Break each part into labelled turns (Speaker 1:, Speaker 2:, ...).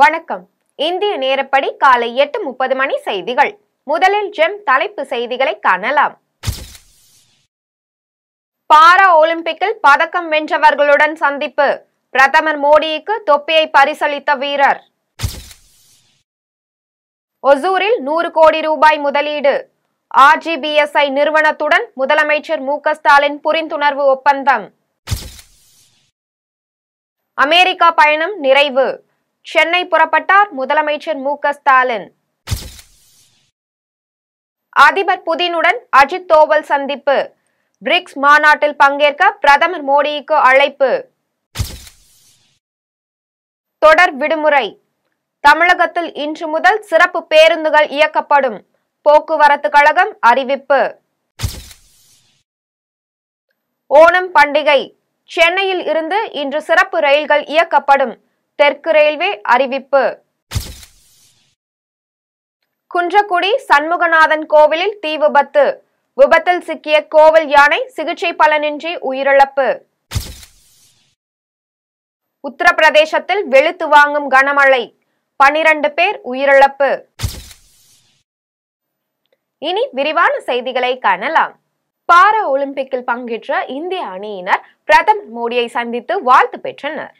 Speaker 1: வணக்கம் இந்திய நேரப்படி காலை எட்டு முப்பது மணி செய்திகள் முதலில் ஜெம் தலைப்பு செய்திகளை காணலாம் பாரா ஒலிம்பிக்கில் பதக்கம் வென்றவர்களுடன் சந்திப்பு பிரதமர் மோடிக்கு தொப்பியை பரிசளித்த வீரர் ஒசூரில் நூறு கோடி ரூபாய் முதலீடு ஆர்ஜிபிஎஸ்ஐ நிறுவனத்துடன் முதலமைச்சர் மு ஸ்டாலின் புரிந்துணர்வு ஒப்பந்தம் அமெரிக்கா பயணம் நிறைவு சென்னை புறப்பட்டார் முதலமைச்சர் மு ஸ்டாலின் அதிபர் புதினுடன் அஜித் தோவல் சந்திப்பு பிரிக்ஸ் மாநாட்டில் பங்கேற்க பிரதமர் மோடிக்கு அழைப்பு தொடர் விடுமுறை தமிழகத்தில் இன்று முதல் சிறப்பு பேருந்துகள் இயக்கப்படும் போக்குவரத்து கழகம் அறிவிப்பு ஓணம் பண்டிகை சென்னையில் இருந்து இன்று சிறப்பு ரயில்கள் இயக்கப்படும் தெற்கு ரயில்வே அறிவிப்பு குன்றக்குடி சண்முகநாதன் கோவிலில் தீ விபத்து விபத்தில் சிக்கிய கோவில் யானை சிகிச்சை பலனின்றி உயிரிழப்பு உத்தரப்பிரதேசத்தில் வெளுத்து வாங்கும் கனமழை பனிரண்டு பேர் உயிரிழப்பு இனி விரிவான செய்திகளை காணலாம் பாரா ஒலிம்பிக்கில் பங்கேற்ற இந்திய அணியினர் பிரதமர் மோடியை சந்தித்து வாழ்த்து பெற்றனர்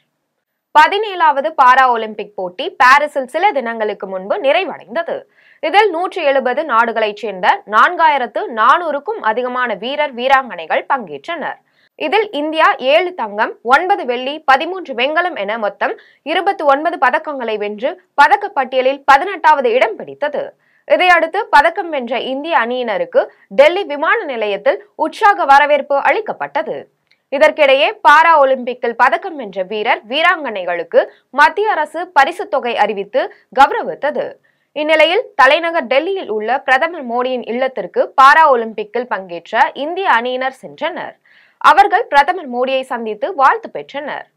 Speaker 1: பதினேழாவது பாரா ஒலிம்பிக் போட்டி பாரிஸில் சில தினங்களுக்கு முன்பு நிறைவடைந்தது இதில் நூற்றி எழுபது நாடுகளைச் சேர்ந்த நான்காயிரத்து நானூறுக்கும் அதிகமான வீரர் வீராங்கனைகள் பங்கேற்றனர் இதில் இந்தியா ஏழு தங்கம் ஒன்பது வெள்ளி பதிமூன்று வெண்கலம் என மொத்தம் இருபத்தி ஒன்பது பதக்கங்களை வென்று பதக்க பட்டியலில் பதினெட்டாவது இடம் பிடித்தது இதையடுத்து பதக்கம் வென்ற இந்திய அணியினருக்கு டெல்லி விமான நிலையத்தில் உற்சாக வரவேற்பு அளிக்கப்பட்டது இதற்கிடையே பாரா ஒலிம்பிக்கில் பதக்கம் வென்ற வீரர் வீராங்கனைகளுக்கு மத்திய அரசு பரிசு தொகை அறிவித்து கௌரவித்தது இந்நிலையில் தலைநகர் டெல்லியில் உள்ள பிரதமர் மோடியின் இல்லத்திற்கு பாரா ஒலிம்பிக்கில் பங்கேற்ற இந்திய அணியினர் சென்றனர் அவர்கள் பிரதமர் மோடியை சந்தித்து வாழ்த்து பெற்றனர்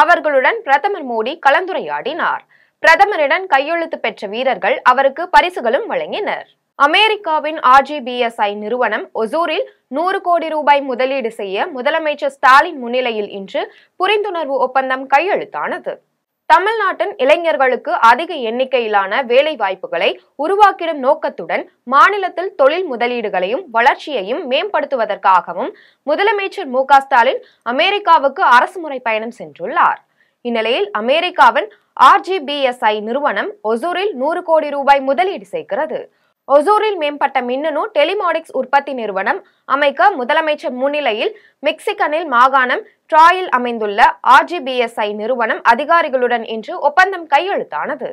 Speaker 1: அவர்களுடன் பிரதமர் மோடி கலந்துரையாடினார் பிரதமரிடம் கையெழுத்து பெற்ற வீரர்கள் அவருக்கு பரிசுகளும் வழங்கினர் அமெரிக்காவின் ஆர்ஜிபிஎஸ்ஐ நிறுவனம் ஒசூரில் நூறு கோடி ரூபாய் முதலீடு செய்ய முதலமைச்சர் ஸ்டாலின் முன்னிலையில் இன்று புரிந்துணர்வு ஒப்பந்தம் கையெழுத்தானது தமிழ்நாட்டின் இளைஞர்களுக்கு அதிக எண்ணிக்கையிலான வேலை வாய்ப்புகளை உருவாக்கிடும் நோக்கத்துடன் மாநிலத்தில் தொழில் முதலீடுகளையும் வளர்ச்சியையும் மேம்படுத்துவதற்காகவும் முதலமைச்சர் மு ஸ்டாலின் அமெரிக்காவுக்கு முறை பயணம் சென்றுள்ளார் இந்நிலையில் அமெரிக்காவின் ஆர்ஜிபிஎஸ்ஐ நிறுவனம் ஒசூரில் நூறு கோடி ரூபாய் முதலீடு செய்கிறது ஒசூரில் மேம்பட்ட மின்னணு டெலிமாடிக்ஸ் உற்பத்தி நிறுவனம் அமைக்க முதலமைச்சர் முன்னிலையில் மெக்சிகனில் மாகாணம் ட்ராயில் அமைந்துள்ள ஆர்ஜிபிஎஸ்ஐ நிறுவனம் அதிகாரிகளுடன் இன்று ஒப்பந்தம் கையெழுத்தானது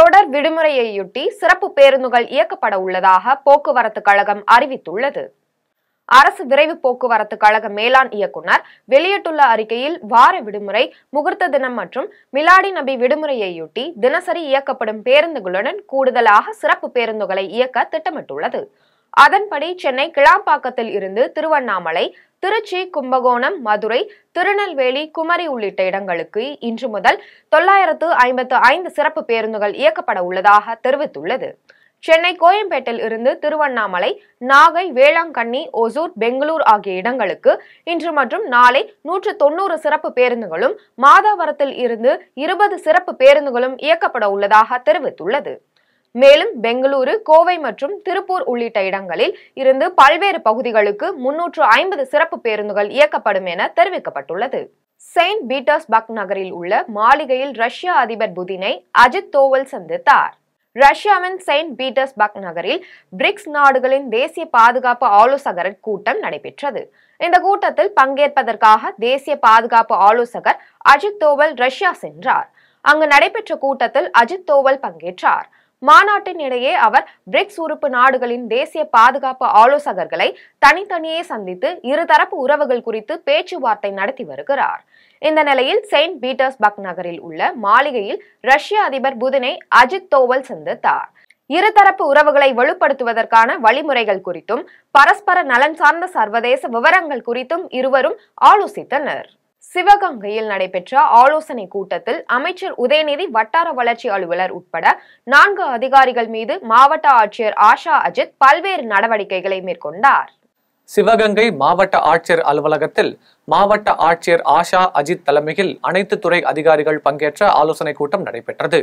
Speaker 1: தொடர் விடுமுறையையொட்டி சிறப்பு பேருந்துகள் இயக்கப்பட உள்ளதாக போக்குவரத்து கழகம் அறிவித்துள்ளது அரசு விரைவு போக்குவரத்து கழக மேலாண் இயக்குனர் வெளியிட்டுள்ள அறிக்கையில் வார விடுமுறை முகூர்த்த தினம் மற்றும் மிலாடி நபி விடுமுறையையொட்டி தினசரி இயக்கப்படும் பேருந்துகளுடன் கூடுதலாக சிறப்பு பேருந்துகளை இயக்க திட்டமிட்டுள்ளது அதன்படி சென்னை கிளாம்பாக்கத்தில் இருந்து திருவண்ணாமலை திருச்சி கும்பகோணம் மதுரை திருநெல்வேலி குமரி உள்ளிட்ட இடங்களுக்கு இன்று முதல் தொள்ளாயிரத்து ஐம்பத்து ஐந்து சிறப்பு பேருந்துகள் இயக்கப்பட உள்ளதாக தெரிவித்துள்ளது சென்னை கோயம்பேட்டில் இருந்து திருவண்ணாமலை நாகை வேளாங்கண்ணி ஒசூர் பெங்களூர் ஆகிய இடங்களுக்கு இன்று மற்றும் நாளை நூற்று தொன்னூறு சிறப்பு பேருந்துகளும் மாதாவரத்தில் இருந்து இருபது சிறப்பு பேருந்துகளும் இயக்கப்பட உள்ளதாக தெரிவித்துள்ளது மேலும் பெங்களூரு கோவை மற்றும் திருப்பூர் உள்ளிட்ட இடங்களில் இருந்து பல்வேறு பகுதிகளுக்கு முன்னூற்று ஐம்பது சிறப்பு பேருந்துகள் இயக்கப்படும் என தெரிவிக்கப்பட்டுள்ளது செயின்ட் பீட்டர்ஸ்பர்க் நகரில் உள்ள மாளிகையில் ரஷ்ய அதிபர் புதினை அஜித் தோவல் சந்தித்தார் ரஷ்யாவின் செயின்ட் பீட்டர்ஸ்பர்க் நகரில் பிரிக்ஸ் நாடுகளின் தேசிய பாதுகாப்பு ஆலோசகர் கூட்டம் நடைபெற்றது இந்த கூட்டத்தில் பங்கேற்பதற்காக தேசிய பாதுகாப்பு ஆலோசகர் அஜித் தோவல் ரஷ்யா சென்றார் அங்கு நடைபெற்ற கூட்டத்தில் அஜித் தோவல் பங்கேற்றார் மாநாட்டின் இடையே அவர் பிரிக்ஸ் உறுப்பு நாடுகளின் தேசிய பாதுகாப்பு ஆலோசகர்களை தனித்தனியே சந்தித்து இருதரப்பு உறவுகள் குறித்து பேச்சுவார்த்தை நடத்தி வருகிறார் இந்த நிலையில் செயின்ட் பீட்டர்ஸ்பர்க் நகரில் உள்ள மாளிகையில் ரஷ்ய அதிபர் புதினை அஜித் தோவல் சந்தித்தார் இருதரப்பு உறவுகளை வலுப்படுத்துவதற்கான வழிமுறைகள் குறித்தும் பரஸ்பர நலன் சார்ந்த சர்வதேச விவரங்கள் குறித்தும் இருவரும் ஆலோசித்தனர் சிவகங்கையில் நடைபெற்ற ஆலோசனை கூட்டத்தில் அமைச்சர் உதயநிதி வட்டார வளர்ச்சி அலுவலர் உட்பட நான்கு அதிகாரிகள் மீது மாவட்ட ஆட்சியர் ஆஷா அஜித் பல்வேறு நடவடிக்கைகளை மேற்கொண்டார்
Speaker 2: சிவகங்கை மாவட்ட ஆட்சியர் அலுவலகத்தில் மாவட்ட ஆட்சியர் ஆஷா அஜித் தலைமையில் அனைத்து துறை அதிகாரிகள் பங்கேற்ற ஆலோசனை கூட்டம் நடைபெற்றது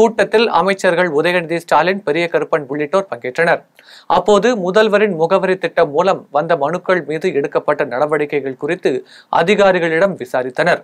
Speaker 2: கூட்டத்தில் அமைச்சர்கள் உதயநிதி ஸ்டாலின் பெரிய கருப்பன் உள்ளிட்டோர் பங்கேற்றனர் அப்போது முதல்வரின் முகவரி திட்டம் மூலம் வந்த மனுக்கள் மீது எடுக்கப்பட்ட நடவடிக்கைகள் குறித்து அதிகாரிகளிடம் விசாரித்தனர்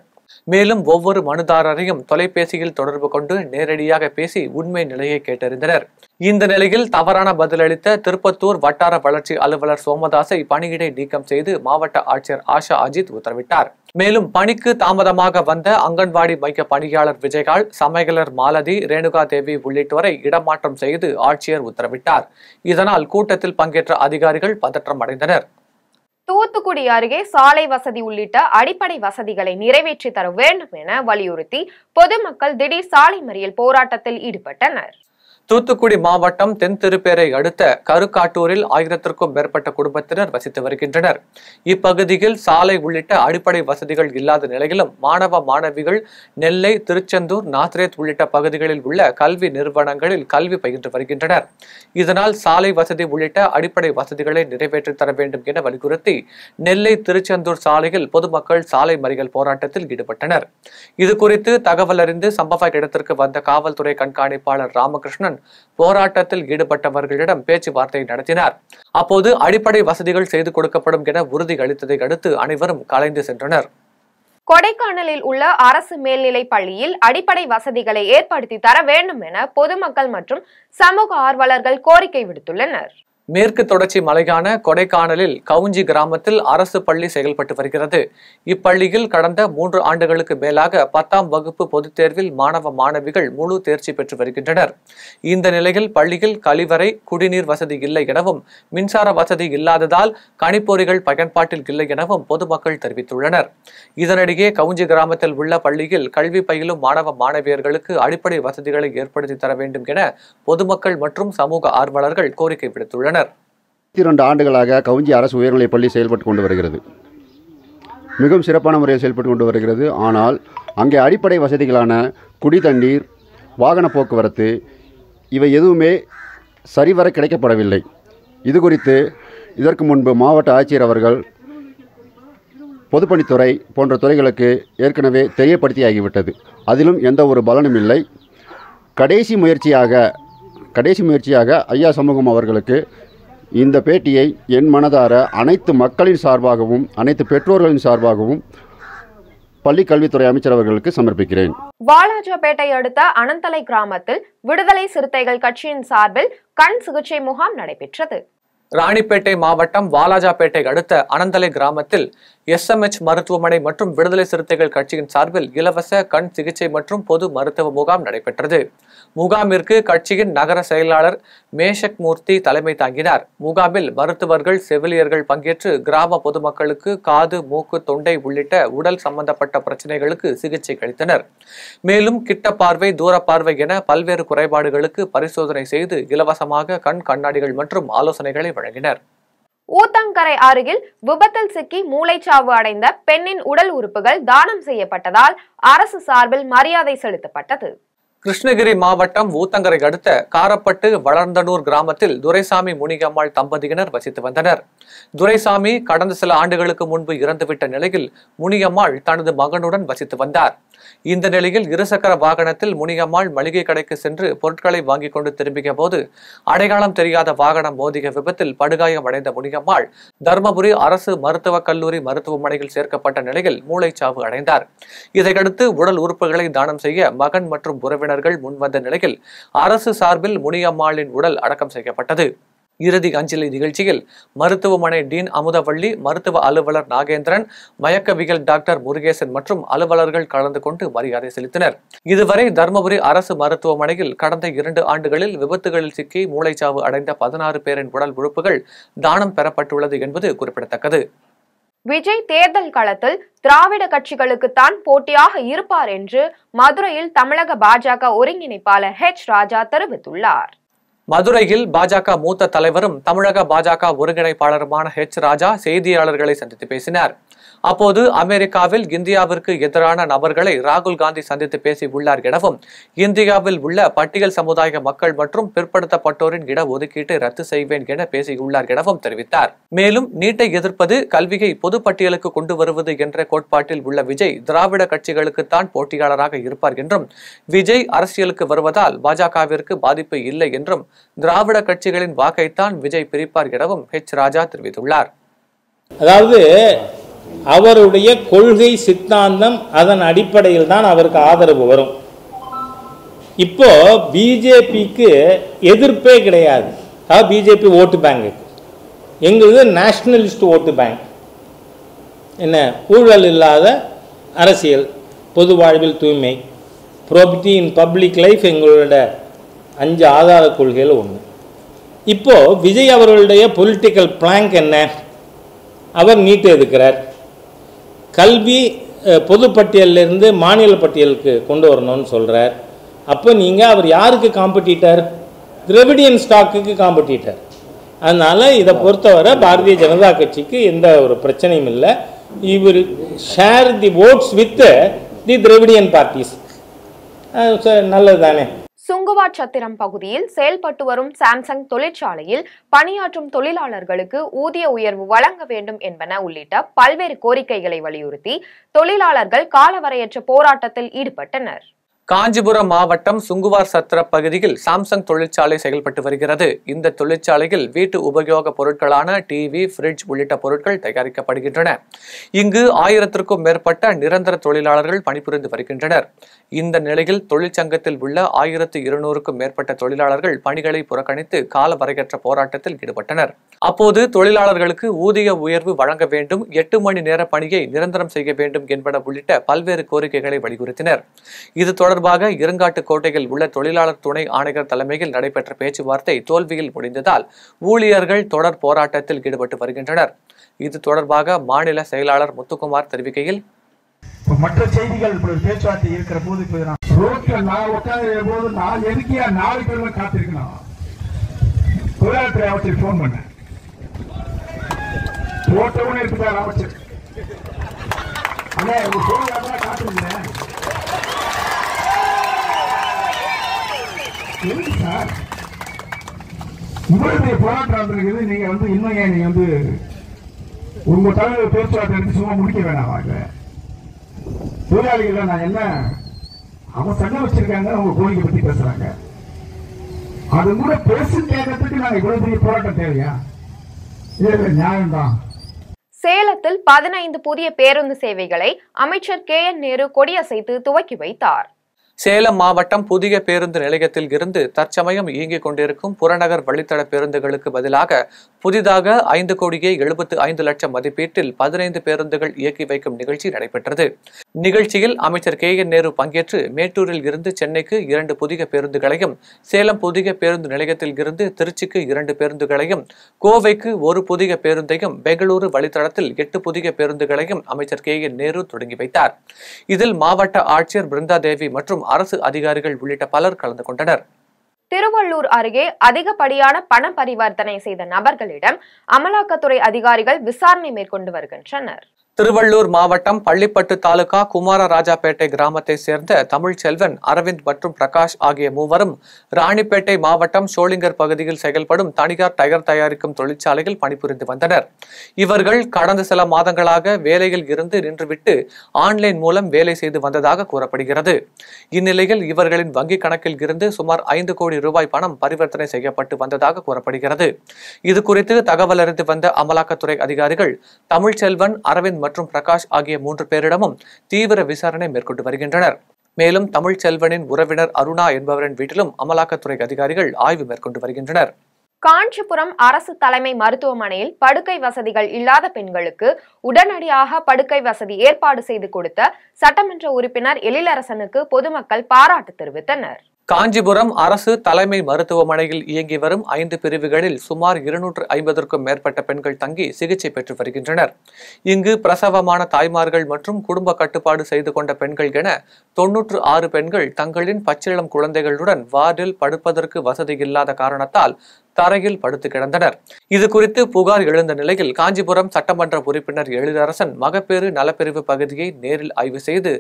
Speaker 2: மேலும் ஒவ்வொரு மனுதாரரையும் தொலைபேசியில் தொடர்பு கொண்டு நேரடியாக பேசி உண்மை நிலையை கேட்டறிந்தனர் இந்த நிலையில் தவறான பதிலளித்த திருப்பத்தூர் வட்டார வளர்ச்சி அலுவலர் சோமதாசை பணியிடை நீக்கம் செய்து மாவட்ட ஆட்சியர் ஆஷா அஜித் உத்தரவிட்டார் மேலும் பணிக்கு தாமதமாக வந்த அங்கன்வாடி மைய பணியாளர் விஜயகால் சமையலர் மாலதி ரேணுகா தேவி உள்ளிட்டோரை இடமாற்றம் செய்து ஆட்சியர் உத்தரவிட்டார் இதனால் கூட்டத்தில் பங்கேற்ற அதிகாரிகள் பதற்றம் அடைந்தனர்
Speaker 1: தூத்துக்குடி அருகே சாலை வசதி உள்ளிட்ட அடிப்படை வசதிகளை நிறைவேற்றி தர வேண்டும் என வலியுறுத்தி பொதுமக்கள் திடீர் சாலை மறியல் போராட்டத்தில் ஈடுபட்டனர்
Speaker 2: தூத்துக்குடி மாவட்டம் தென் திருப்பேரை அடுத்த கருக்காட்டூரில் ஆயிரத்திற்கும் மேற்பட்ட குடும்பத்தினர் வசித்து வருகின்றனர் இப்பகுதியில் சாலை உள்ளிட்ட அடிப்படை வசதிகள் இல்லாத நிலையிலும் மாணவ மாணவிகள் நெல்லை திருச்செந்தூர் நாத்ரேத் உள்ளிட்ட பகுதிகளில் உள்ள கல்வி நிறுவனங்களில் கல்வி பயின்று வருகின்றனர் இதனால் சாலை வசதி உள்ளிட்ட அடிப்படை வசதிகளை நிறைவேற்றித் தர வேண்டும் என வலியுறுத்தி நெல்லை திருச்செந்தூர் சாலையில் பொதுமக்கள் சாலை மறியல் போராட்டத்தில் ஈடுபட்டனர் இதுகுறித்து தகவல் அறிந்து சம்பவ இடத்திற்கு வந்த காவல்துறை கண்காணிப்பாளர் ராமகிருஷ்ணன் கருணாநிதியுடன் போராட்டத்தில் ஈடுபட்டவர்களிடம் பேச்சுவார்த்தை நடத்தினார் அப்போது அடிப்படை வசதிகள் செய்து கொடுக்கப்படும் என உறுதி அளித்ததை அடுத்து அனைவரும் கலைந்து சென்றனர்
Speaker 1: கொடைக்கானலில் உள்ள அரசு மேல்நிலை பள்ளியில் அடிப்படை வசதிகளை ஏற்படுத்தி தர வேண்டும் என பொதுமக்கள் மற்றும் சமூக ஆர்வலர்கள் கோரிக்கை விடுத்துள்ளனர்
Speaker 2: மேற்கு தொடர்ச்சி மலையான கொடைக்கானலில் கவுஞ்சி கிராமத்தில் அரசு பள்ளி செயல்பட்டு வருகிறது இப்பள்ளியில் கடந்த மூன்று ஆண்டுகளுக்கு மேலாக பத்தாம் வகுப்பு பொதுத் தேர்வில் மாணவ மாணவிகள் முழு தேர்ச்சி பெற்று வருகின்றனர் இந்த நிலையில் பள்ளியில் கழிவறை குடிநீர் வசதி இல்லை எனவும் மின்சார வசதி இல்லாததால் கணிப்பொறிகள் பயன்பாட்டில் இல்லை எனவும் பொதுமக்கள் தெரிவித்துள்ளனர் இதனிடையே கவுஞ்சி கிராமத்தில் உள்ள பள்ளியில் கல்வி பயிலும் மாணவ மாணவியர்களுக்கு அடிப்படை வசதிகளை ஏற்படுத்தி தர வேண்டும் என பொதுமக்கள் மற்றும் சமூக ஆர்வலர்கள் கோரிக்கை விடுத்துள்ளனர்
Speaker 3: உறுப்பினர் இரண்டு ஆண்டுகளாக கவுஞ்சி அரசு உயர்நிலைப் பள்ளி செயல்பட்டு கொண்டு வருகிறது மிகவும் சிறப்பான முறையில் செயல்பட்டு கொண்டு வருகிறது ஆனால் அங்கே அடிப்படை வசதிகளான குடி தண்ணீர் வாகன போக்குவரத்து இவை எதுவுமே சரிவர கிடைக்கப்படவில்லை இது குறித்து இதற்கு முன்பு மாவட்ட ஆட்சியர் அவர்கள் பொதுப்பணித்துறை போன்ற துறைகளுக்கு ஏற்கனவே தெரியப்படுத்தியாகிவிட்டது அதிலும் எந்த ஒரு பலனும் இல்லை கடைசி முயற்சியாக கடைசி முயற்சியாக ஐயா சமூகம் அவர்களுக்கு இந்த பேட்டியை என் மனதார அனைத்து மக்களின் சார்பாகவும் அனைத்து பெற்றோர்களின் சார்பாகவும் பள்ளிக்கல்வித்துறை அமைச்சர் அவர்களுக்கு சமர்ப்பிக்கிறேன்
Speaker 1: வாலாஜாபேட்டை அடுத்த அனந்தலை கிராமத்தில் விடுதலை சிறுத்தைகள் கட்சியின் சார்பில் கண் சிகிச்சை முகாம் நடைபெற்றது
Speaker 2: ராணிப்பேட்டை மாவட்டம் வாலாஜாபேட்டை அடுத்த அனந்தலை கிராமத்தில் எஸ்எம்எச் மருத்துவமனை மற்றும் விடுதலை சிறுத்தைகள் கட்சியின் சார்பில் இலவச கண் சிகிச்சை மற்றும் பொது மருத்துவ முகாம் நடைபெற்றது முகாமிற்கு கட்சியின் நகர செயலாளர் மேஷக் மூர்த்தி தலைமை தாங்கினார் முகாமில் மருத்துவர்கள் செவிலியர்கள் பங்கேற்று கிராம பொதுமக்களுக்கு காது மூக்கு தொண்டை உள்ளிட்ட உடல் சம்பந்தப்பட்ட பிரச்சனைகளுக்கு சிகிச்சை அளித்தனர் மேலும் கிட்ட பார்வை தூர பார்வை என பல்வேறு குறைபாடுகளுக்கு பரிசோதனை செய்து இலவசமாக கண் கண்ணாடிகள் மற்றும் ஆலோசனைகளை வழங்கினர்
Speaker 1: ஊத்தங்கரை அருகில் விபத்தில் சிக்கி மூளைச்சாவு அடைந்த பெண்ணின் உடல் உறுப்புகள் தானம் செய்யப்பட்டதால் அரசு சார்பில் மரியாதை செலுத்தப்பட்டது
Speaker 2: கிருஷ்ணகிரி மாவட்டம் ஊத்தங்கரை அடுத்த காரப்பட்டு வளர்ந்தனூர் கிராமத்தில் துரைசாமி முனிகம்மாள் தம்பதியினர் வசித்து வந்தனர் துரைசாமி கடந்த சில ஆண்டுகளுக்கு முன்பு இறந்துவிட்ட நிலையில் முனியம்மாள் தனது மகனுடன் வசித்து வந்தார் இந்த நிலையில் இருசக்கர வாகனத்தில் முனியம்மாள் மளிகை கடைக்கு சென்று பொருட்களை வாங்கிக் கொண்டு திரும்பிய போது அடையாளம் தெரியாத வாகனம் மோதிய விபத்தில் படுகாயம் அடைந்த முனியம்மாள் தருமபுரி அரசு மருத்துவக் கல்லூரி மருத்துவமனையில் சேர்க்கப்பட்ட நிலையில் மூளைச்சாவு அடைந்தார் இதையடுத்து உடல் உறுப்புகளை தானம் செய்ய மகன் மற்றும் உறவினர் உறவினர்கள் முன்வந்த நிலையில் அரசு சார்பில் முனியம்மாளின் உடல் அடக்கம் செய்யப்பட்டது இறுதி அஞ்சலி நிகழ்ச்சியில் மருத்துவமனை டீன் அமுதவள்ளி மருத்துவ அலுவலர் நாகேந்திரன் மயக்கவியல் டாக்டர் முருகேசன் மற்றும் அலுவலர்கள் கலந்து கொண்டு மரியாதை செலுத்தினர் இதுவரை தருமபுரி அரசு மருத்துவமனையில் கடந்த இரண்டு ஆண்டுகளில் விபத்துகளில் சிக்கி மூளைச்சாவு அடைந்த பதினாறு பேரின் உடல் உறுப்புகள் தானம் பெறப்பட்டுள்ளது என்பது குறிப்பிடத்தக்கது
Speaker 1: விஜய் தேர்தல் களத்தில் திராவிட கட்சிகளுக்குத்தான் போட்டியாக இருப்பார் என்று மதுரையில் தமிழக பாஜக ஒருங்கிணைப்பாளர் ஹெச் ராஜா தெரிவித்துள்ளார்
Speaker 2: மதுரையில் பாஜக மூத்த தலைவரும் தமிழக பாஜக ஒருங்கிணைப்பாளருமான ஹெச் ராஜா செய்தியாளர்களை சந்தித்து பேசினார் அப்போது அமெரிக்காவில் இந்தியாவிற்கு எதிரான நபர்களை ராகுல் காந்தி சந்தித்து பேசி உள்ளார் எனவும் இந்தியாவில் உள்ள பட்டியல் சமுதாய மக்கள் மற்றும் பிற்படுத்தப்பட்டோரின் இடஒதுக்கீட்டை ரத்து செய்வேன் என பேசியுள்ளார் எனவும் தெரிவித்தார் மேலும் நீட்டை எதிர்ப்பது கல்வியை பொது பட்டியலுக்கு கொண்டு வருவது என்ற கோட்பாட்டில் உள்ள விஜய் திராவிட கட்சிகளுக்குத்தான் போட்டியாளராக இருப்பார் என்றும் விஜய் அரசியலுக்கு வருவதால் பாஜகவிற்கு பாதிப்பு இல்லை என்றும் திராவிட கட்சிகளின் வாக்கைத்தான் விஜய் பிரிப்பார் எனவும் ஹெச் ராஜா தெரிவித்துள்ளார்
Speaker 3: அதாவது அவருடைய கொள்கை சித்தாந்தம் அதன் அடிப்படையில் தான் அவருக்கு ஆதரவு வரும் இப்போ பிஜேபிக்கு எதிர்ப்பே கிடையாது பிஜேபி ஓட்டு பேங்க் எங்களுது நேஷ்னலிஸ்ட் ஓட்டு பேங்க் என்ன ஊழல் இல்லாத அரசியல் பொது வாழ்வில் தூய்மை ப்ராபர்ட்டி இன் பப்ளிக் லைஃப் எங்களோட அஞ்சு ஆதார கொள்கையில் ஒன்று இப்போது விஜய் அவர்களுடைய பொலிட்டிக்கல் பிளாங்க் என்ன அவர் நீட்டு எதுக்கிறார் கல்வி பொது பட்டியலிருந்து மாநில பட்டியலுக்கு கொண்டு வரணும்னு சொல்கிறார் அப்போ நீங்கள் அவர் யாருக்கு காம்படிட்டார் திரவிடியன் ஸ்டாக்குக்கு காம்படிட்டார் அதனால் இதை பொறுத்தவரை பாரதிய ஜனதா கட்சிக்கு எந்த ஒரு பிரச்சனையும் இல்லை இவர் will share the votes with the Dravidian parties நல்லது தானே
Speaker 1: சுங்குவா சத்திரம் பகுதியில் செயல்பட்டு வரும் சாம்சங் தொழிற்சாலையில் பணியாற்றும் தொழிலாளர்களுக்கு ஊதிய உயர்வு வழங்க வேண்டும் என்பன உள்ளிட்ட பல்வேறு கோரிக்கைகளை வலியுறுத்தி தொழிலாளர்கள் காலவரையற்ற போராட்டத்தில் ஈடுபட்டனர்
Speaker 2: காஞ்சிபுரம் மாவட்டம் சுங்குவார் சத்திர பகுதியில் சாம்சங் தொழிற்சாலை செயல்பட்டு வருகிறது இந்த தொழிற்சாலையில் வீட்டு உபயோக பொருட்களான டிவி ஃப்ரிட்ஜ் உள்ளிட்ட பொருட்கள் தயாரிக்கப்படுகின்றன இங்கு ஆயிரத்திற்கும் மேற்பட்ட நிரந்தர தொழிலாளர்கள் பணிபுரிந்து வருகின்றனர் இந்த நிலையில் தொழிற்சங்கத்தில் உள்ள ஆயிரத்து இருநூறுக்கும் மேற்பட்ட தொழிலாளர்கள் பணிகளை புறக்கணித்து கால வரையற்ற போராட்டத்தில் ஈடுபட்டனர் அப்போது தொழிலாளர்களுக்கு ஊதிய உயர்வு வழங்க வேண்டும் எட்டு மணி நேர பணியை நிரந்தரம் செய்ய வேண்டும் என்பன உள்ளிட்ட பல்வேறு கோரிக்கைகளை வலியுறுத்தினர் இது தொடர்பாக தொடர்பாக கோட்டையில் உள்ள தொழிலாளர் துணை ஆணையர் தலைமையில் நடைபெற்ற பேச்சுவார்த்தை தோல்வியில் முடிந்ததால் ஊழியர்கள் தொடர் போராட்டத்தில் ஈடுபட்டு வருகின்றனர் இது தொடர்பாக மாநில செயலாளர் முத்துக்குமார் தெரிவிக்கையில்
Speaker 3: மற்ற செய்திகள் பேச்சுவார்த்தை இருக்கிற போது நான் போது நான் எதுக்கியா நாலு போன் பண்ண போட்டவனே இருக்குதா அமைச்சர் அண்ணா உங்க போன் காத்திருந்தேன் சார் இவருடைய போராட்டம் நீங்க வந்து நீங்க வந்து உங்க தலைவர் பேச்சுவார்த்தை எடுத்து சும்மா முடிக்க வேணாம் வாங்க தொழிலாளிகள் நான் என்ன வச்சிருக்காங்க அவங்க பத்தி பேசுறாங்க அது கூட கேட்கறதுக்கு நாங்க இவ்வளவு பெரிய போராட்டம் தேவையா
Speaker 1: சேலத்தில் பதினைந்து புதிய பேருந்து சேவைகளை அமைச்சர் கே என் நேரு கொடியசைத்து துவக்கி வைத்தார்
Speaker 2: சேலம் மாவட்டம் புதிய பேருந்து நிலையத்தில் இருந்து தற்சமயம் இயங்கிக் கொண்டிருக்கும் புறநகர் வழித்தட பேருந்துகளுக்கு பதிலாக புதிதாக ஐந்து கோடியே எழுபத்து ஐந்து லட்சம் மதிப்பீட்டில் பதினைந்து பேருந்துகள் இயக்கி வைக்கும் நிகழ்ச்சி நடைபெற்றது நிகழ்ச்சியில் அமைச்சர் கே என் நேரு பங்கேற்று மேட்டூரில் இருந்து சென்னைக்கு இரண்டு புதிய பேருந்துகளையும் சேலம் புதிய பேருந்து நிலையத்தில் இருந்து திருச்சிக்கு இரண்டு பேருந்துகளையும் கோவைக்கு ஒரு புதிய பேருந்தையும் பெங்களூரு வழித்தடத்தில் எட்டு புதிய பேருந்துகளையும் அமைச்சர் கே என் நேரு தொடங்கி வைத்தார் இதில் மாவட்ட ஆட்சியர் பிருந்தா தேவி மற்றும் அரசு அதிகாரிகள் உள்ளிட்ட பலர் கலந்து கொண்டனர்
Speaker 1: திருவள்ளூர் அருகே அதிகப்படியான பண பரிவர்த்தனை செய்த நபர்களிடம் அமலாக்கத்துறை அதிகாரிகள் விசாரணை மேற்கொண்டு வருகின்றனர்
Speaker 2: திருவள்ளூர் மாவட்டம் பள்ளிப்பட்டு தாலுகா குமாரராஜாபேட்டை கிராமத்தை சேர்ந்த தமிழ்ச்செல்வன் அரவிந்த் மற்றும் பிரகாஷ் ஆகிய மூவரும் ராணிப்பேட்டை மாவட்டம் சோளிங்கர் பகுதியில் செயல்படும் தனியார் டயர் தயாரிக்கும் தொழிற்சாலையில் பணிபுரிந்து வந்தனர் இவர்கள் கடந்த சில மாதங்களாக வேலையில் இருந்து நின்றுவிட்டு ஆன்லைன் மூலம் வேலை செய்து வந்ததாக கூறப்படுகிறது இந்நிலையில் இவர்களின் வங்கிக் கணக்கில் இருந்து சுமார் ஐந்து கோடி ரூபாய் பணம் பரிவர்த்தனை செய்யப்பட்டு வந்ததாக கூறப்படுகிறது இதுகுறித்து தகவல் அறிந்து வந்த அமலாக்கத்துறை அதிகாரிகள் தமிழ்ச்செல்வன் அரவிந்த் மற்றும் பிரகாஷ் ஆகிய மூன்று பேரிடமும் தீவிர விசாரணை மேற்கொண்டு வருகின்றனர் மேலும் தமிழ் செல்வனின் உறவினர் அருணா என்பவரின் வீட்டிலும் அமலாக்கத்துறை அதிகாரிகள் ஆய்வு மேற்கொண்டு வருகின்றனர்
Speaker 1: காஞ்சிபுரம் அரசு தலைமை மருத்துவமனையில் படுக்கை வசதிகள் இல்லாத பெண்களுக்கு உடனடியாக படுக்கை வசதி ஏற்பாடு செய்து கொடுத்த சட்டமன்ற உறுப்பினர் எழிலரசனுக்கு பொதுமக்கள் பாராட்டு தெரிவித்தனர்
Speaker 2: காஞ்சிபுரம் அரசு தலைமை மருத்துவமனையில் இயங்கி வரும் ஐந்து பிரிவுகளில் சுமார் இருநூற்று ஐம்பதற்கும் மேற்பட்ட பெண்கள் தங்கி சிகிச்சை பெற்று வருகின்றனர் இங்கு பிரசவமான தாய்மார்கள் மற்றும் குடும்ப கட்டுப்பாடு செய்து கொண்ட பெண்கள் என தொன்னூற்று ஆறு பெண்கள் தங்களின் பச்சிளம் குழந்தைகளுடன் வார்டில் படுப்பதற்கு வசதி இல்லாத காரணத்தால் தரையில் படுத்து கிடந்தனர் இது குறித்து புகார் எழுந்த நிலையில் காஞ்சிபுரம் சட்டமன்ற உறுப்பினர் எழிலரசன் மகப்பேறு நலப்பிரிவு பகுதியை நேரில் ஆய்வு செய்து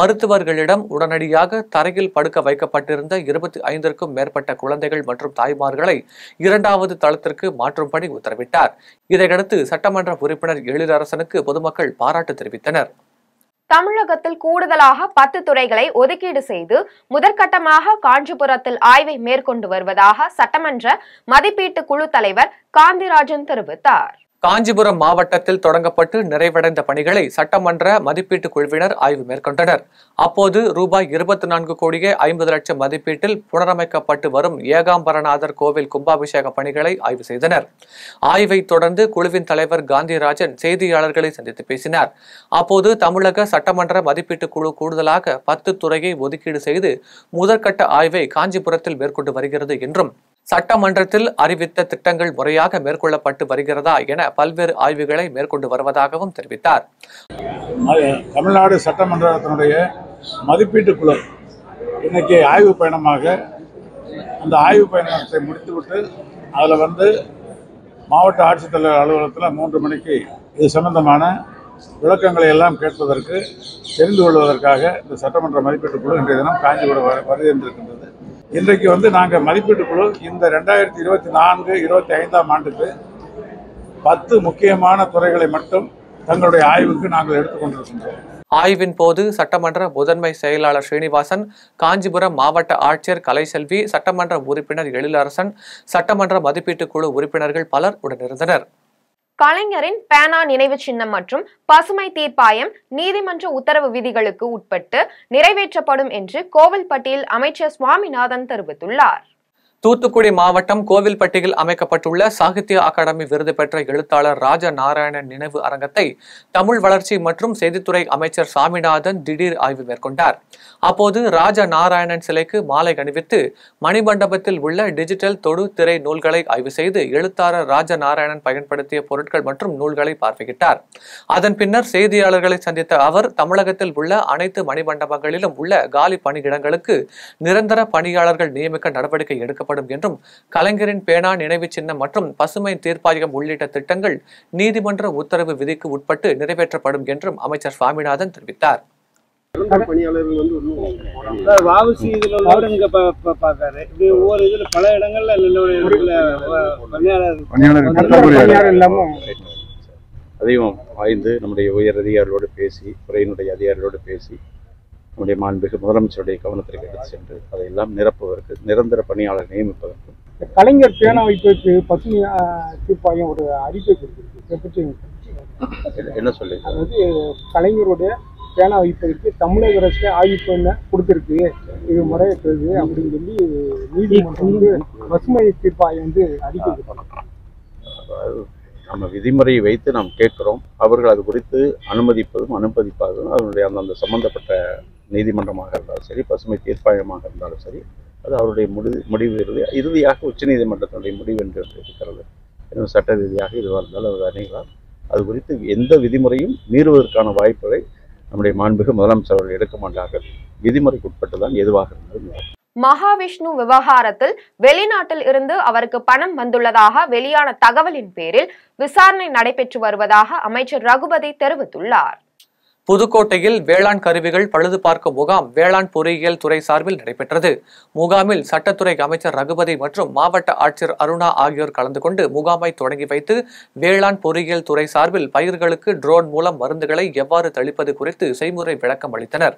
Speaker 2: மருத்துவர்களிடம் உடனடியாக தரையில் படுக்க வைக்கப்பட்டிருந்த இருபத்தி ஐந்திற்கும் மேற்பட்ட குழந்தைகள் மற்றும் தாய்மார்களை இரண்டாவது தளத்திற்கு மாற்றும் பணி உத்தரவிட்டார் இதையடுத்து சட்டமன்ற உறுப்பினர் எழிலரசனுக்கு பொதுமக்கள் பாராட்டு தெரிவித்தனர்
Speaker 1: தமிழகத்தில் கூடுதலாக பத்து துறைகளை ஒதுக்கீடு செய்து முதற்கட்டமாக காஞ்சிபுரத்தில் ஆய்வை மேற்கொண்டு வருவதாக சட்டமன்ற மதிப்பீட்டு குழு தலைவர் காந்திராஜன் தெரிவித்தார்
Speaker 2: காஞ்சிபுரம் மாவட்டத்தில் தொடங்கப்பட்டு நிறைவடைந்த பணிகளை சட்டமன்ற மதிப்பீட்டு குழுவினர் ஆய்வு மேற்கொண்டனர் அப்போது ரூபாய் இருபத்தி நான்கு கோடியே ஐம்பது லட்சம் மதிப்பீட்டில் புனரமைக்கப்பட்டு வரும் ஏகாம்பரநாதர் கோவில் கும்பாபிஷேக பணிகளை ஆய்வு செய்தனர் ஆய்வை தொடர்ந்து குழுவின் தலைவர் காந்திராஜன் செய்தியாளர்களை சந்தித்து பேசினார் அப்போது தமிழக சட்டமன்ற மதிப்பீட்டு குழு கூடுதலாக பத்து துறையை ஒதுக்கீடு செய்து முதற்கட்ட ஆய்வை காஞ்சிபுரத்தில் மேற்கொண்டு வருகிறது என்றும் சட்டமன்றத்தில் அறிவித்த திட்டங்கள் முறையாக மேற்கொள்ளப்பட்டு வருகிறதா என பல்வேறு ஆய்வுகளை மேற்கொண்டு வருவதாகவும் தெரிவித்தார்
Speaker 3: தமிழ்நாடு சட்டமன்றத்தினுடைய மதிப்பீட்டு குழு இன்னைக்கு ஆய்வு பயணமாக அந்த ஆய்வு பயணத்தை முடித்துவிட்டு அதில் வந்து மாவட்ட ஆட்சித்தலைவர் அலுவலகத்தில் மூன்று மணிக்கு இது சம்பந்தமான விளக்கங்களை எல்லாம் கேட்பதற்கு தெரிந்து கொள்வதற்காக இந்த சட்டமன்ற மதிப்பீட்டு குழு இன்றைய தினம் காஞ்சிபுரம் வருகின்றிருக்கின்றது இன்றைக்கு வந்து நாங்கள் மதிப்பீட்டு குழு இந்த ரெண்டாயிரத்தி இருபத்தி நான்கு இருபத்தி ஐந்தாம் ஆண்டுக்கு பத்து முக்கியமான துறைகளை மட்டும் தங்களுடைய ஆய்வுக்கு நாங்கள் எடுத்துக்கொண்டிருக்கின்றோம்
Speaker 2: ஆய்வின் போது சட்டமன்ற முதன்மை செயலாளர் ஸ்ரீனிவாசன் காஞ்சிபுரம் மாவட்ட ஆட்சியர் கலைசெல்வி சட்டமன்ற உறுப்பினர் எழிலரசன் சட்டமன்ற மதிப்பீட்டுக் குழு உறுப்பினர்கள் பலர் உடனிருந்தனர்
Speaker 1: கலைஞரின் பேனா நினைவு சின்னம் மற்றும் பசுமை தீர்ப்பாயம் நீதிமன்ற உத்தரவு விதிகளுக்கு உட்பட்டு நிறைவேற்றப்படும் என்று கோவில்பட்டியில் அமைச்சர் சுவாமிநாதன் தெரிவித்துள்ளார்
Speaker 2: தூத்துக்குடி மாவட்டம் கோவில்பட்டியில் அமைக்கப்பட்டுள்ள சாகித்ய அகாடமி விருது பெற்ற எழுத்தாளர் ராஜ நாராயணன் நினைவு அரங்கத்தை தமிழ் வளர்ச்சி மற்றும் செய்தித்துறை அமைச்சர் சாமிநாதன் திடீர் ஆய்வு மேற்கொண்டார் அப்போது ராஜ நாராயணன் சிலைக்கு மாலை அணிவித்து மணிமண்டபத்தில் உள்ள டிஜிட்டல் தொடு திரை நூல்களை ஆய்வு செய்து எழுத்தாளர் ராஜ நாராயணன் பயன்படுத்திய பொருட்கள் மற்றும் நூல்களை பார்வையிட்டார் அதன் பின்னர் செய்தியாளர்களை சந்தித்த அவர் தமிழகத்தில் உள்ள அனைத்து மணிமண்டபங்களிலும் உள்ள காலி பணியிடங்களுக்கு நிரந்தர பணியாளர்கள் நியமிக்க நடவடிக்கை எடுக்கப்பட்டு வழங்கப்படும் என்றும் கலைஞரின் பேனா நினைவு சின்னம் மற்றும் பசுமை தீர்ப்பாயம் உள்ளிட்ட திட்டங்கள் நீதிமன்ற உத்தரவு விதிக்கு உட்பட்டு நிறைவேற்றப்படும் என்றும் அமைச்சர் சுவாமிநாதன் தெரிவித்தார்
Speaker 3: அதிகம் வாய்ந்து நம்முடைய உயர் அதிகாரிகளோடு பேசி துறையினுடைய அதிகாரிகளோடு பேசி நம்முடைய மாண்புமிகு முதலமைச்சருடைய கவனத்திற்கு எடுத்து சென்று அதையெல்லாம் நிரப்புவதற்கு நிரந்தர பணியாளர் நியமிப்பதற்கும் கலைஞர் பேனா வைப்பதற்கு பசுமை தீர்ப்பாயம் ஒரு அறிக்கை கொடுத்திருக்கு என்ன சொல்லி அதாவது கலைஞருடைய பேனா வைப்பதற்கு தமிழக அரசு ஆய்வு பண்ண கொடுத்துருக்கு இது முறையற்றது அப்படின்னு சொல்லி நீதிமன்றம் வந்து பசுமை தீர்ப்பாயம் வந்து அறிக்கை நம்ம விதிமுறையை வைத்து நாம் கேட்கிறோம் அவர்கள் அது குறித்து அனுமதிப்பதும் அனுமதிப்பதும் அதனுடைய அந்தந்த சம்பந்தப்பட்ட நீதிமன்றமாக இருந்தாலும் சரி பசுமை தீர்ப்பாயமாக இருந்தாலும் சரி அது அவருடைய முடிவு முடிவு இறுதி இறுதியாக நீதிமன்றத்தினுடைய முடிவு என்று இருக்கிறது இன்னும் சட்ட ரீதியாக இதுவாக இருந்தாலும் அவர் அணுகலாம் அது குறித்து எந்த விதிமுறையும் மீறுவதற்கான வாய்ப்புகளை நம்முடைய மாண்புகள் முதலமைச்சர் அவர்கள் எடுக்க மாட்டார்கள் விதிமுறைக்கு உட்பட்டு தான் எதுவாக இருந்தாலும்
Speaker 1: மகாவிஷ்ணு விவகாரத்தில் வெளிநாட்டில் இருந்து அவருக்கு பணம் வந்துள்ளதாக வெளியான தகவலின் பேரில் விசாரணை நடைபெற்று வருவதாக அமைச்சர் ரகுபதி தெரிவித்துள்ளார்
Speaker 2: புதுக்கோட்டையில் வேளாண் கருவிகள் பழுது பார்க்கும் முகாம் வேளாண் பொறியியல் துறை சார்பில் நடைபெற்றது முகாமில் சட்டத்துறை அமைச்சர் ரகுபதி மற்றும் மாவட்ட ஆட்சியர் அருணா ஆகியோர் கலந்து கொண்டு முகாமை தொடங்கி வைத்து வேளாண் பொறியியல் துறை சார்பில் பயிர்களுக்கு ட்ரோன் மூலம் மருந்துகளை எவ்வாறு தெளிப்பது குறித்து செய்முறை விளக்கம் அளித்தனர்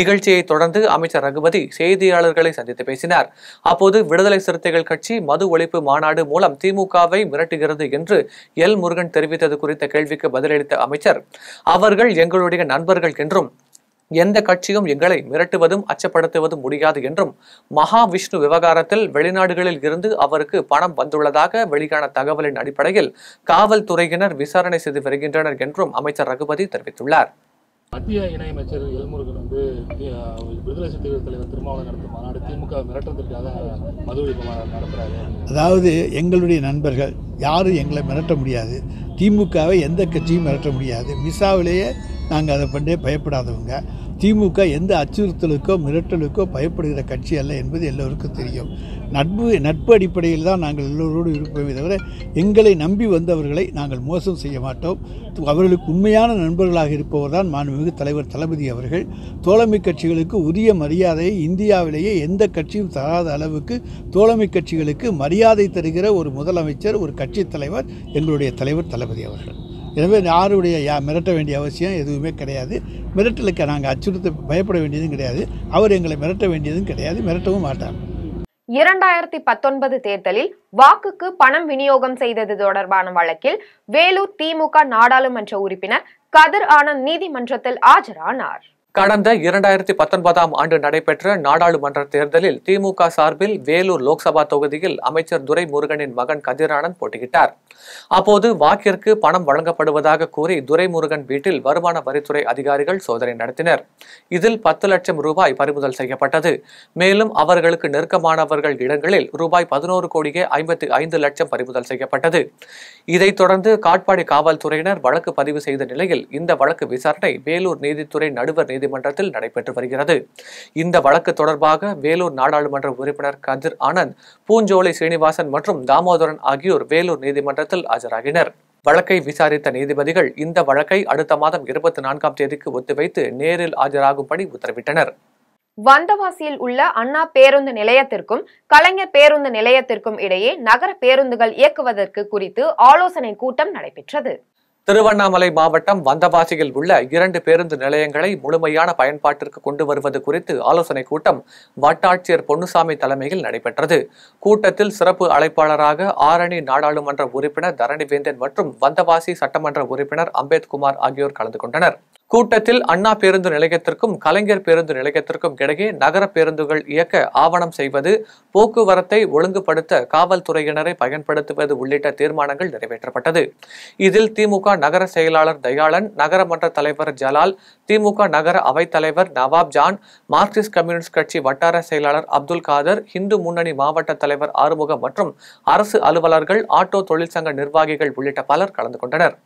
Speaker 2: நிகழ்ச்சியை தொடர்ந்து அமைச்சர் ரகுபதி செய்தியாளர்களை சந்தித்து பேசினார் அப்போது விடுதலை சிறுத்தைகள் கட்சி மது ஒழிப்பு மாநாடு மூலம் திமுகவை மிரட்டுகிறது என்று எல் முருகன் தெரிவித்தது குறித்த கேள்விக்கு பதிலளித்த அமைச்சர் அவர்கள் எங்களுடைய எங்களுடைய நண்பர்கள் என்றும் எந்த கட்சியும் எங்களை மிரட்டுவதும் அச்சப்படுத்துவதும் முடியாது என்றும் மகாவிஷ்ணு விவகாரத்தில் வெளிநாடுகளில் இருந்து அவருக்கு பணம் வந்துள்ளதாக வெளியான தகவலின் அடிப்படையில் காவல்துறையினர் விசாரணை செய்து வருகின்றனர் என்றும் அமைச்சர் ரகுபதி தெரிவித்துள்ளார்
Speaker 3: மத்திய இணையமைச்சர் எல்முருகன் வந்து விடுதலை சிறுத்தைகள் தலைவர் திருமாவளவன் நடத்தும் மாநாடு திமுக மிரட்டுறதுக்காக மதுரை நடத்துகிறாரு அதாவது எங்களுடைய நண்பர்கள் யாரும் எங்களை மிரட்ட முடியாது திமுகவை எந்த கட்சியும் மிரட்ட முடியாது மிசாவிலேயே நாங்கள் அதை பண்ணே பயப்படாதவங்க திமுக எந்த அச்சுறுத்தலுக்கோ மிரட்டலுக்கோ பயப்படுகிற கட்சி அல்ல என்பது எல்லோருக்கும் தெரியும் நட்பு நட்பு அடிப்படையில் தான் நாங்கள் எல்லோரோடு இருப்போமே தவிர எங்களை நம்பி வந்தவர்களை நாங்கள் மோசம் செய்ய மாட்டோம் அவர்களுக்கு உண்மையான நண்பர்களாக இருப்பவர் தான் மாண்புமிகு தலைவர் தளபதி அவர்கள் தோழமை கட்சிகளுக்கு உரிய மரியாதையை இந்தியாவிலேயே எந்த கட்சியும் தராத அளவுக்கு தோழமை கட்சிகளுக்கு மரியாதை தருகிற ஒரு முதலமைச்சர் ஒரு கட்சித் தலைவர் எங்களுடைய தலைவர் தளபதி அவர்கள் எனவே யாருடைய யா மிரட்ட வேண்டிய அவசியம் எதுவுமே கிடையாது மிரட்டலுக்கு நாங்கள் அச்சுறுத்த பயப்பட வேண்டியதும் கிடையாது அவர் எங்களை மிரட்ட வேண்டியதும் கிடையாது மிரட்டவும் மாட்டார்
Speaker 1: இரண்டாயிரத்தி பத்தொன்பது தேர்தலில் வாக்குக்கு பணம் விநியோகம் செய்தது தொடர்பான வழக்கில் வேலூர் திமுக நாடாளுமன்ற உறுப்பினர் கதிர் ஆனந்த் நீதிமன்றத்தில் ஆஜரானார்
Speaker 2: கடந்த இரண்டாயிரத்தி பத்தொன்பதாம் ஆண்டு நடைபெற்ற நாடாளுமன்ற தேர்தலில் திமுக சார்பில் வேலூர் லோக்சபா தொகுதியில் அமைச்சர் துரை முருகனின் மகன் கதிரானந்த் போட்டியிட்டார் அப்போது வாக்கிற்கு பணம் வழங்கப்படுவதாக கூறி துரைமுருகன் வீட்டில் வருமான வரித்துறை அதிகாரிகள் சோதனை நடத்தினர் இதில் பத்து லட்சம் ரூபாய் பறிமுதல் செய்யப்பட்டது மேலும் அவர்களுக்கு நெருக்கமானவர்கள் இடங்களில் ரூபாய் பதினோரு கோடியே ஐம்பத்தி ஐந்து லட்சம் பறிமுதல் செய்யப்பட்டது இதைத் தொடர்ந்து காட்பாடி காவல்துறையினர் வழக்கு பதிவு செய்த நிலையில் இந்த வழக்கு விசாரணை வேலூர் நீதித்துறை நடுவர் நீதிமன்றத்தில் நடைபெற்று வருகிறது இந்த வழக்கு தொடர்பாக வேலூர் நாடாளுமன்ற உறுப்பினர் கதிர் ஆனந்த் பூஞ்சோலை சீனிவாசன் மற்றும் தாமோதரன் ஆகியோர் வேலூர் நீதிமன்றத்தில் ஆஜராகினர் வழக்கை விசாரித்த நீதிபதிகள் இந்த வழக்கை அடுத்த மாதம் இருபத்தி நான்காம் தேதிக்கு ஒத்திவைத்து நேரில் ஆஜராகும்படி உத்தரவிட்டனர்
Speaker 1: வந்தவாசியில் உள்ள அண்ணா பேருந்து நிலையத்திற்கும் கலைஞர் பேருந்து நிலையத்திற்கும் இடையே நகர பேருந்துகள் இயக்குவதற்கு குறித்து ஆலோசனை கூட்டம் நடைபெற்றது
Speaker 2: திருவண்ணாமலை மாவட்டம் வந்தவாசியில் உள்ள இரண்டு பேருந்து நிலையங்களை முழுமையான பயன்பாட்டிற்கு கொண்டு வருவது குறித்து ஆலோசனைக் கூட்டம் வட்டாட்சியர் பொன்னுசாமி தலைமையில் நடைபெற்றது கூட்டத்தில் சிறப்பு அழைப்பாளராக ஆரணி நாடாளுமன்ற உறுப்பினர் தரணிவேந்தன் மற்றும் வந்தவாசி சட்டமன்ற உறுப்பினர் அம்பேத்குமார் ஆகியோர் கலந்து கொண்டனர் கூட்டத்தில் அண்ணா பேருந்து நிலையத்திற்கும் கலைஞர் பேருந்து நிலையத்திற்கும் இடையே நகர பேருந்துகள் இயக்க ஆவணம் செய்வது போக்குவரத்தை ஒழுங்குபடுத்த காவல்துறையினரை பயன்படுத்துவது உள்ளிட்ட தீர்மானங்கள் நிறைவேற்றப்பட்டது இதில் திமுக நகர செயலாளர் தயாளன் நகரமன்ற தலைவர் ஜலால் திமுக நகர அவைத்தலைவர் நவாப் ஜான் மார்க்சிஸ்ட் கம்யூனிஸ்ட் கட்சி வட்டார செயலாளர் அப்துல் காதர் இந்து முன்னணி மாவட்ட தலைவர் ஆறுமுகம் மற்றும் அரசு அலுவலர்கள் ஆட்டோ தொழிற்சங்க நிர்வாகிகள் உள்ளிட்ட பலர் கலந்து கொண்டனர்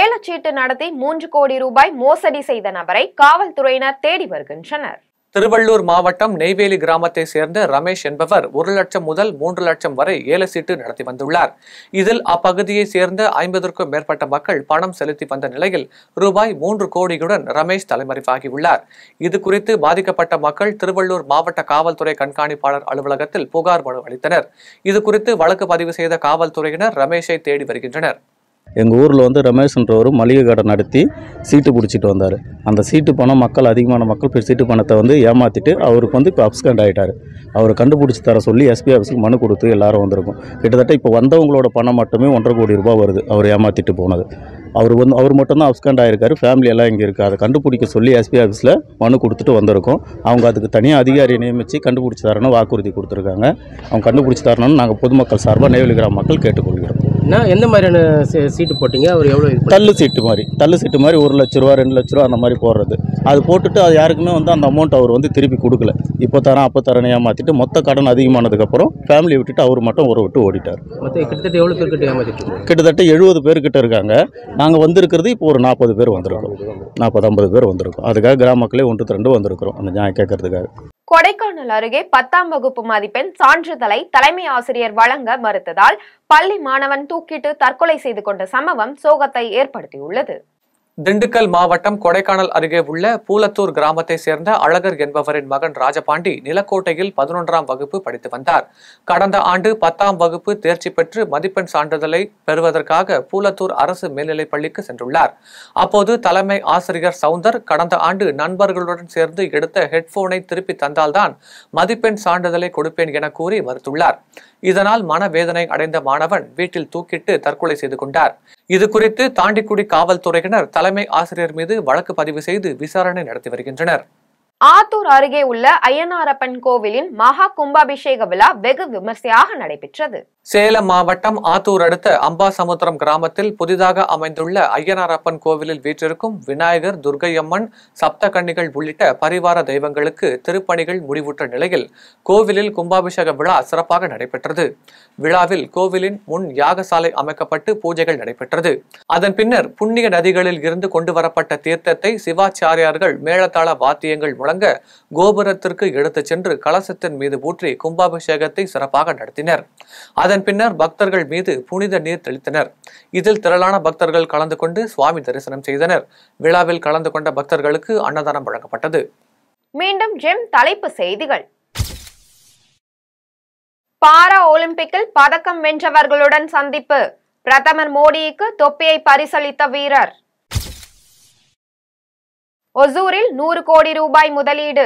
Speaker 1: ஏலச்சீட்டு நடத்தி மூன்று கோடி ரூபாய் மோசடி செய்த நபரை காவல்துறையினர் தேடி வருகின்றனர்
Speaker 2: திருவள்ளூர் மாவட்டம் நெய்வேலி கிராமத்தை சேர்ந்த ரமேஷ் என்பவர் ஒரு லட்சம் முதல் மூன்று லட்சம் வரை ஏலச்சீட்டு நடத்தி வந்துள்ளார் இதில் அப்பகுதியை சேர்ந்த ஐம்பதற்கும் மேற்பட்ட மக்கள் பணம் செலுத்தி வந்த நிலையில் ரூபாய் மூன்று கோடியுடன் ரமேஷ் தலைமறைவாகியுள்ளார் இது குறித்து பாதிக்கப்பட்ட மக்கள் திருவள்ளூர் மாவட்ட காவல்துறை கண்காணிப்பாளர் அலுவலகத்தில் புகார் மனு அளித்தனர் இது குறித்து வழக்கு பதிவு செய்த காவல்துறையினர் ரமேஷை தேடி வருகின்றனர்
Speaker 3: எங்கள் ஊரில் வந்து ரமேஷ்ன்றவர் மளிகை கடை நடத்தி சீட்டு பிடிச்சிட்டு வந்தார் அந்த சீட்டு பணம் மக்கள் அதிகமான மக்கள் போய் சீட்டு பணத்தை வந்து ஏமாற்றிட்டு அவருக்கு வந்து இப்போ அப்ஸ்கண்ட் ஆகிட்டார் அவர் கண்டுபிடிச்சி தர சொல்லி எஸ்பி ஆஃபீஸுக்கு மனு கொடுத்து எல்லாரும் வந்திருக்கும் கிட்டத்தட்ட இப்போ வந்தவங்களோட பணம் மட்டுமே ஒன்றரை கோடி ரூபா வருது அவர் ஏமாற்றிட்டு போனது அவர் வந்து அவர் மட்டும்தான் அப்ஸ்கண்ட் ஆகிருக்காரு ஃபேமிலி எல்லாம் இங்கே இருக்குது அதை கண்டுபிடிக்க சொல்லி எஸ்பி ஆஃபீஸில் மனு கொடுத்துட்டு வந்திருக்கோம் அவங்க அதுக்கு தனியாக அதிகாரியை நியமித்து கண்டுபிடிச்சி தரணும் வாக்குறுதி கொடுத்துருக்காங்க அவங்க கண்டுபிடிச்சி தரணும்னு நாங்கள் பொதுமக்கள் சார்பாக நெய்வேலி கிராம மக்கள் கேட்டுக்கொள்கிறோம் என்ன எந்த மாதிரியான சீட்டு போட்டிங்க அவர் எவ்வளோ தள்ளு சீட்டு மாதிரி தள்ளு சீட்டு மாதிரி ஒரு லட்ச ரூபா ரெண்டு லட்ச ரூபா அந்த மாதிரி போடுறது அது போட்டுட்டு அது யாருக்குமே வந்து அந்த அமௌண்ட் அவர் வந்து திருப்பி கொடுக்கல இப்போ தரேன் அப்போ தரேன் ஏமாற்றிட்டு மொத்த கடன் அதிகமானதுக்கப்புறம் ஃபேமிலி விட்டுட்டு அவர் மட்டும் ஒரு விட்டு ஓடிட்டார்
Speaker 2: கிட்டத்தட்ட எவ்வளோ பேர்கிட்ட ஏமாற்றிட்டு
Speaker 3: கிட்டத்தட்ட எழுபது பேர்கிட்ட இருக்காங்க நாங்கள் வந்திருக்கிறது இப்போ ஒரு நாற்பது பேர் வந்திருக்கோம் நாற்பது ஐம்பது பேர் வந்திருக்கோம் அதுக்காக கிராம மக்களே ஒன்று திரண்டு வந்திருக்கிறோம் அந்த நியாயம் கேட்கறதுக்காக
Speaker 1: கொடைக்கானல் அருகே பத்தாம் வகுப்பு மதிப்பெண் சான்றிதழை தலைமை ஆசிரியர் வழங்க மறுத்ததால் பள்ளி மாணவன் தூக்கிட்டு தற்கொலை செய்து கொண்ட சம்பவம் சோகத்தை ஏற்படுத்தியுள்ளது
Speaker 2: திண்டுக்கல் மாவட்டம் கொடைக்கானல் அருகே உள்ள பூலத்தூர் கிராமத்தை சேர்ந்த அழகர் என்பவரின் மகன் ராஜபாண்டி நிலக்கோட்டையில் பதினொன்றாம் வகுப்பு படித்து வந்தார் கடந்த ஆண்டு பத்தாம் வகுப்பு தேர்ச்சி பெற்று மதிப்பெண் சான்றிதழை பெறுவதற்காக பூலத்தூர் அரசு மேல்நிலைப் பள்ளிக்கு சென்றுள்ளார் அப்போது தலைமை ஆசிரியர் சவுந்தர் கடந்த ஆண்டு நண்பர்களுடன் சேர்ந்து எடுத்த ஹெட்போனை திருப்பி தந்தால்தான் மதிப்பெண் சான்றிதழை கொடுப்பேன் என கூறி மறுத்துள்ளார் இதனால் மனவேதனை அடைந்த மாணவன் வீட்டில் தூக்கிட்டு தற்கொலை செய்து கொண்டார் இது குறித்து தாண்டிக்குடி காவல்துறையினர் தலைமை ஆசிரியர் மீது வழக்கு பதிவு செய்து விசாரணை நடத்தி வருகின்றனர்
Speaker 1: ஆத்தூர் அருகே உள்ள அய்யனாரப்பன் கோவிலின் மகா கும்பாபிஷேக விழா வெகு விமர்சையாக நடைபெற்றது
Speaker 2: சேலம் மாவட்டம் ஆத்தூர் அடுத்த அம்பாசமுத்திரம் கிராமத்தில் புதிதாக அமைந்துள்ள அய்யனாரப்பன் கோவிலில் வீற்றிருக்கும் விநாயகர் துர்கையம்மன் சப்தகன்னிகள் உள்ளிட்ட பரிவார தெய்வங்களுக்கு திருப்பணிகள் முடிவுற்ற நிலையில் கோவிலில் கும்பாபிஷேக விழா சிறப்பாக நடைபெற்றது விழாவில் கோவிலின் முன் யாகசாலை அமைக்கப்பட்டு பூஜைகள் நடைபெற்றது அதன் பின்னர் புண்ணிய நதிகளில் இருந்து கொண்டு வரப்பட்ட தீர்த்தத்தை சிவாச்சாரியார்கள் மேளதாள வாத்தியங்கள் முழங்க கோபுரத்திற்கு எடுத்து சென்று கலசத்தின் மீது ஊற்றி கும்பாபிஷேகத்தை சிறப்பாக நடத்தினர் அதன் பின்னர் பக்தர்கள் மீது புனித நீர் தெளித்தனர் இதில் திரளான பக்தர்கள் கலந்து கொண்டு சுவாமி தரிசனம் செய்தனர் விழாவில் கலந்து கொண்ட பக்தர்களுக்கு அன்னதானம் வழங்கப்பட்டது
Speaker 1: மீண்டும் ஜெம் தலைப்பு செய்திகள் பாரா ஒலிம்பிக்கில் பதக்கம் வென்றவர்களுடன் சந்திப்பு பிரதமர் மோடிக்கு தொப்பியை பரிசளித்த வீரர் ஒசூரில் நூறு கோடி ரூபாய் முதலீடு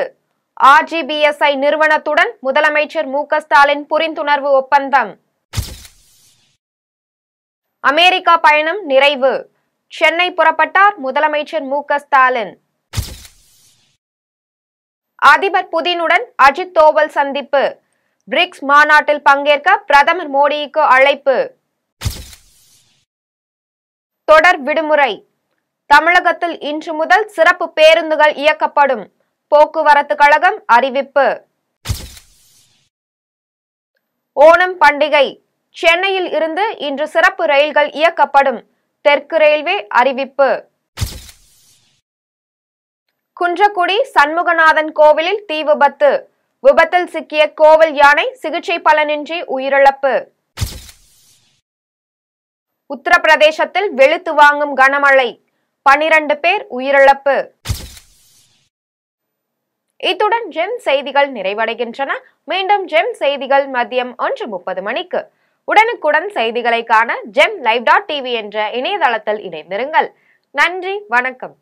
Speaker 1: ஆர்ஜிபிஎஸ்ஐ நிறுவனத்துடன் முதலமைச்சர் மு ஸ்டாலின் புரிந்துணர்வு ஒப்பந்தம் அமெரிக்கா பயணம் நிறைவு சென்னை புறப்பட்டார் முதலமைச்சர் மு ஸ்டாலின் அதிபர் புதினுடன் அஜித் தோவல் சந்திப்பு பிரிக்ஸ் மாநாட்டில் பங்கேற்க பிரதமர் மோடிக்கு அழைப்பு தொடர் விடுமுறை தமிழகத்தில் இன்று முதல் சிறப்பு பேருந்துகள் இயக்கப்படும் போக்குவரத்து கழகம் அறிவிப்பு ஓணம் பண்டிகை சென்னையில் இருந்து இன்று சிறப்பு ரயில்கள் இயக்கப்படும் தெற்கு ரயில்வே அறிவிப்பு குன்றக்குடி சண்முகநாதன் கோவிலில் தீ விபத்து விபத்தில் சிக்கிய கோவில் யானை சிகிச்சை பலனின்றி உயிரிழப்பு உத்தரப்பிரதேசத்தில் வெளுத்து வாங்கும் கனமழை பனிரண்டு பேர் உயிரிழப்பு இத்துடன் ஜெம் செய்திகள் நிறைவடைகின்றன மீண்டும் ஜெம் செய்திகள் மதியம் ஒன்று முப்பது மணிக்கு உடனுக்குடன் செய்திகளை காண ஜெம் லைவ் டாட் டிவி என்ற இணையதளத்தில் இணைந்திருங்கள் நன்றி வணக்கம்